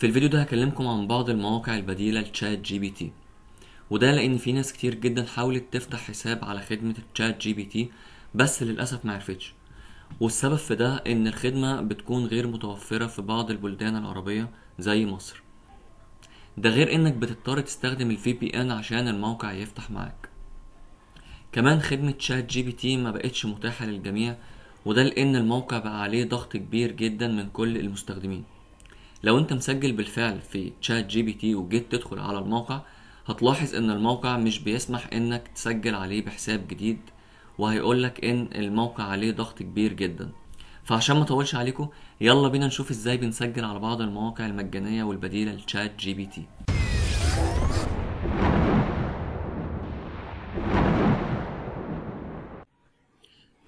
في الفيديو ده هكلمكم عن بعض المواقع البديلة لتشات جي بي تي وده لأن في ناس كتير جدا حاولت تفتح حساب على خدمة تشات جي بي تي بس للأسف معرفتش والسبب في ده إن الخدمة بتكون غير متوفرة في بعض البلدان العربية زي مصر ده غير إنك بتضطر تستخدم الفي بي إن عشان الموقع يفتح معاك كمان خدمة شات جي بي تي ما بقتش متاحة للجميع وده لأن الموقع بقى عليه ضغط كبير جدا من كل المستخدمين لو انت مسجل بالفعل في تشات جي بي تي وجيت تدخل على الموقع هتلاحظ ان الموقع مش بيسمح انك تسجل عليه بحساب جديد وهيقولك ان الموقع عليه ضغط كبير جدا فعشان ما اطولش عليكم يلا بينا نشوف ازاي بنسجل على بعض المواقع المجانيه والبديله لتشات جي بي تي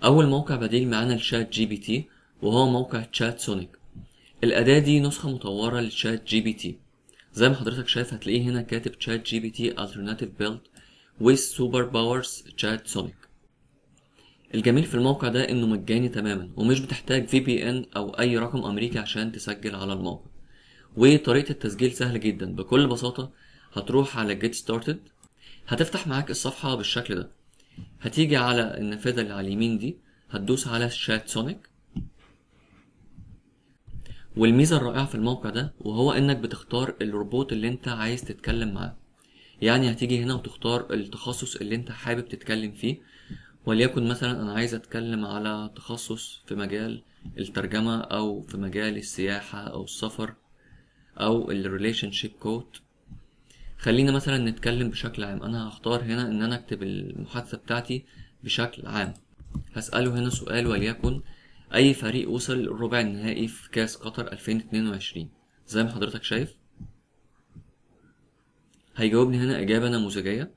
اول موقع بديل معانا لشات جي بي تي وهو موقع تشات سونيك الأداة دي نسخة مطورة لشات جي بي تي زي ما حضرتك شايف هتلاقيه هنا كاتب شات جي بي تي alternative build with super powers chat sonic الجميل في الموقع ده انه مجاني تماما ومش بتحتاج في بي ان او اي رقم امريكي عشان تسجل على الموقع وطريقة التسجيل سهلة جدا بكل بساطة هتروح على get started هتفتح معاك الصفحة بالشكل ده هتيجي على النافذة اللي على اليمين دي هتدوس على شات سونيك والميزه الرائعه في الموقع ده وهو انك بتختار الروبوت اللي انت عايز تتكلم معاه يعني هتيجي هنا وتختار التخصص اللي انت حابب تتكلم فيه وليكن مثلا انا عايز اتكلم على تخصص في مجال الترجمة او في مجال السياحة او السفر او الريليشن شيب كود خلينا مثلا نتكلم بشكل عام انا هختار هنا ان انا اكتب المحادثة بتاعتي بشكل عام هسأله هنا سؤال وليكن اي فريق وصل الربع النهائي في كاس قطر 2022 زي ما حضرتك شايف هيجاوبني هنا اجابه نموذجيه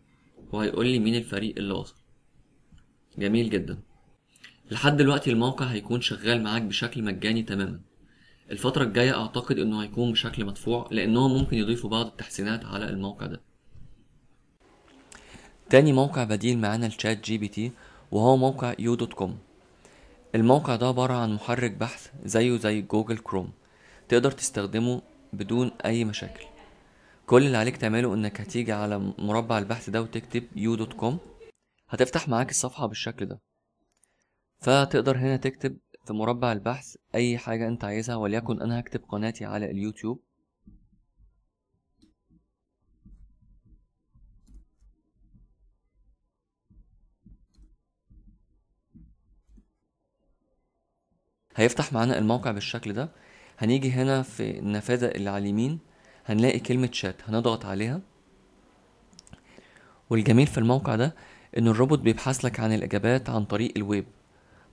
وهيقول لي مين الفريق اللي وصل جميل جدا لحد دلوقتي الموقع هيكون شغال معاك بشكل مجاني تماما الفترة الجاية اعتقد انه هيكون بشكل مدفوع لانهم ممكن يضيفوا بعض التحسينات على الموقع ده تاني موقع بديل معانا لشات جي بي تي وهو موقع يو دوت كوم الموقع ده عبارة عن محرك بحث زيه زي جوجل كروم تقدر تستخدمه بدون أي مشاكل كل اللي عليك تعمله إنك هتيجي على مربع البحث ده وتكتب يو دوت كوم هتفتح معاك الصفحة بالشكل ده فتقدر هنا تكتب في مربع البحث أي حاجة أنت عايزها وليكن أنا هكتب قناتي على اليوتيوب هيفتح معانا الموقع بالشكل ده هنيجي هنا في النافذة اللي على اليمين هنلاقي كلمة شات هنضغط عليها والجميل في الموقع ده ان الروبوت بيبحث لك عن الاجابات عن طريق الويب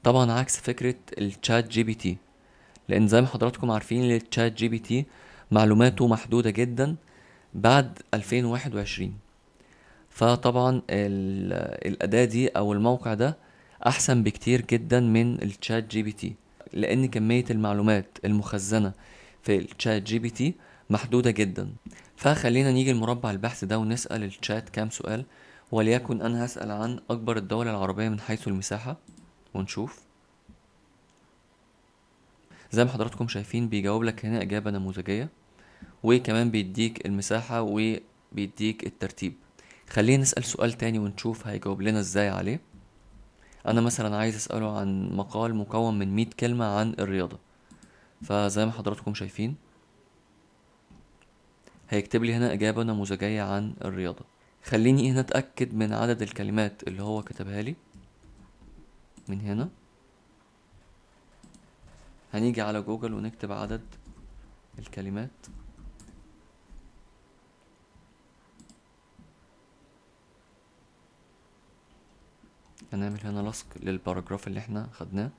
طبعا عكس فكرة الشات جي بي تي لان زي ما حضراتكم عارفين الشات جي بي تي معلوماته محدودة جدا بعد 2021 فطبعا الأداة دي أو الموقع ده أحسن بكتير جدا من الشات جي بي تي لأن كمية المعلومات المخزنة في الشات جي بي تي محدودة جدا فخلينا نيجي المربع البحث ده ونسأل الشات كام سؤال وليكن أنا هسأل عن أكبر الدول العربية من حيث المساحة ونشوف زي ما حضراتكم شايفين بيجاوب لك هنا إجابة نموذجية وكمان بيديك المساحة وبيديك الترتيب خلينا نسأل سؤال تاني ونشوف هيجاوب لنا ازاي عليه انا مثلا عايز اساله عن مقال مكون من مية كلمه عن الرياضه فزي ما حضراتكم شايفين هيكتب لي هنا اجابه نموذجيه عن الرياضه خليني هنا اتاكد من عدد الكلمات اللي هو كتبها لي من هنا هنيجي على جوجل ونكتب عدد الكلمات هنعمل هنا لصق للباراجراف اللي احنا خدناه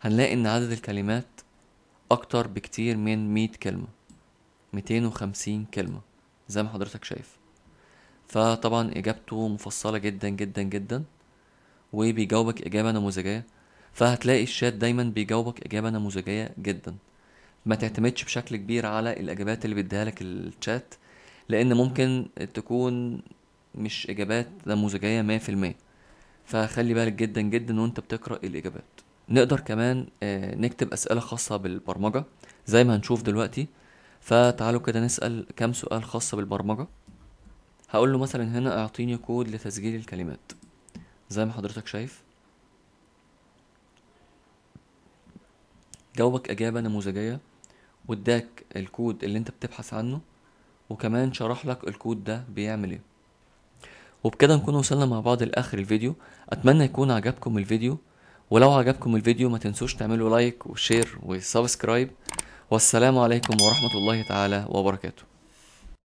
هنلاقي ان عدد الكلمات اكتر بكتير من مية كلمة ميتين وخمسين كلمة زي ما حضرتك شايف فطبعا اجابته مفصلة جدا جدا جدا وبيجاوبك اجابة نموذجية فهتلاقي الشات دايما بيجاوبك اجابة نموذجية جدا ما تعتمدش بشكل كبير على الاجابات اللي بيديها لك الشات لان ممكن تكون مش اجابات نموذجية مية في المية فخلي بالك جدا جدا وانت بتقرا الاجابات نقدر كمان آه، نكتب اسئله خاصه بالبرمجه زي ما هنشوف دلوقتي فتعالوا كده نسال كام سؤال خاصه بالبرمجه هقول له مثلا هنا اعطيني كود لتسجيل الكلمات زي ما حضرتك شايف جاوبك اجابه نموذجيه واداك الكود اللي انت بتبحث عنه وكمان شرح لك الكود ده بيعمل ايه وبكده نكون وصلنا مع بعض لاخر الفيديو اتمنى يكون عجبكم الفيديو ولو عجبكم الفيديو ما تنسوش تعملوا لايك وشير وسبسكرايب والسلام عليكم ورحمه الله تعالى وبركاته